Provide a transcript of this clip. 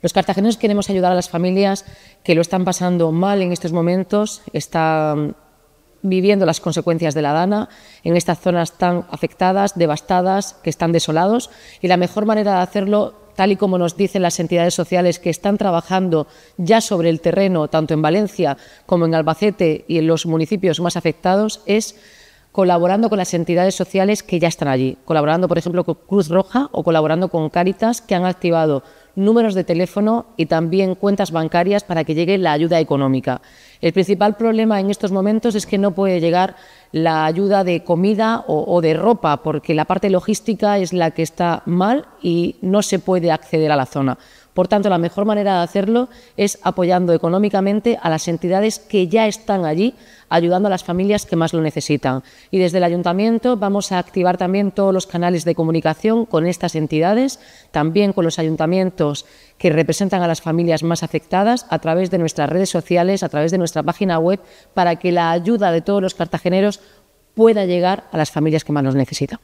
Los cartageneros queremos ayudar a las familias que lo están pasando mal en estos momentos, están viviendo las consecuencias de la dana en estas zonas tan afectadas, devastadas, que están desolados. Y la mejor manera de hacerlo, tal y como nos dicen las entidades sociales que están trabajando ya sobre el terreno, tanto en Valencia como en Albacete y en los municipios más afectados, es colaborando con las entidades sociales que ya están allí, colaborando, por ejemplo, con Cruz Roja o colaborando con Cáritas, que han activado números de teléfono y también cuentas bancarias para que llegue la ayuda económica. El principal problema en estos momentos es que no puede llegar la ayuda de comida o, de ropa, porque la parte logística es la que está mal y no se puede acceder a la zona. Por tanto, la mejor manera de hacerlo es apoyando económicamente a las entidades que ya están allí, ayudando a las familias que más lo necesitan. Y desde el ayuntamiento vamos a activar también todos los canales de comunicación con estas entidades, también con los ayuntamientos que representan a las familias más afectadas a través de nuestras redes sociales, a través de nuestra página web, para que la ayuda de todos los cartageneros pueda llegar a las familias que más nos necesitan.